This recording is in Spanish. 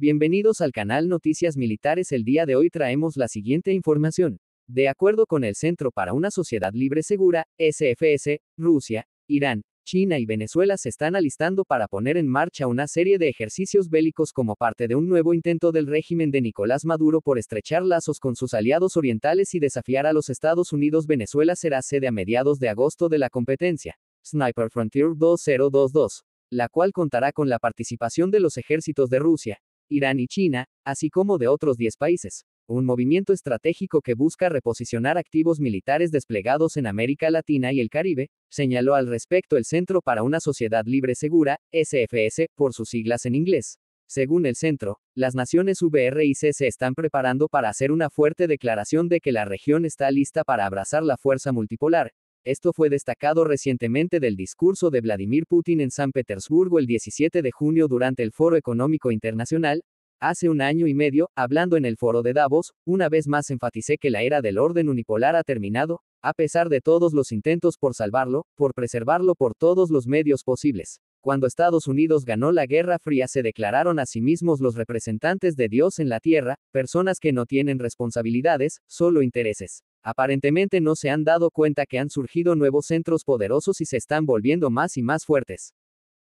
Bienvenidos al canal Noticias Militares. El día de hoy traemos la siguiente información. De acuerdo con el Centro para una Sociedad Libre Segura, SFS, Rusia, Irán, China y Venezuela se están alistando para poner en marcha una serie de ejercicios bélicos como parte de un nuevo intento del régimen de Nicolás Maduro por estrechar lazos con sus aliados orientales y desafiar a los Estados Unidos. Venezuela será sede a mediados de agosto de la competencia. Sniper Frontier 2022, la cual contará con la participación de los ejércitos de Rusia, Irán y China, así como de otros 10 países. Un movimiento estratégico que busca reposicionar activos militares desplegados en América Latina y el Caribe, señaló al respecto el Centro para una Sociedad Libre Segura, SFS, por sus siglas en inglés. Según el centro, las naciones VRIC se están preparando para hacer una fuerte declaración de que la región está lista para abrazar la fuerza multipolar, esto fue destacado recientemente del discurso de Vladimir Putin en San Petersburgo el 17 de junio durante el Foro Económico Internacional. Hace un año y medio, hablando en el Foro de Davos, una vez más enfaticé que la era del orden unipolar ha terminado, a pesar de todos los intentos por salvarlo, por preservarlo por todos los medios posibles. Cuando Estados Unidos ganó la Guerra Fría se declararon a sí mismos los representantes de Dios en la Tierra, personas que no tienen responsabilidades, solo intereses. Aparentemente no se han dado cuenta que han surgido nuevos centros poderosos y se están volviendo más y más fuertes.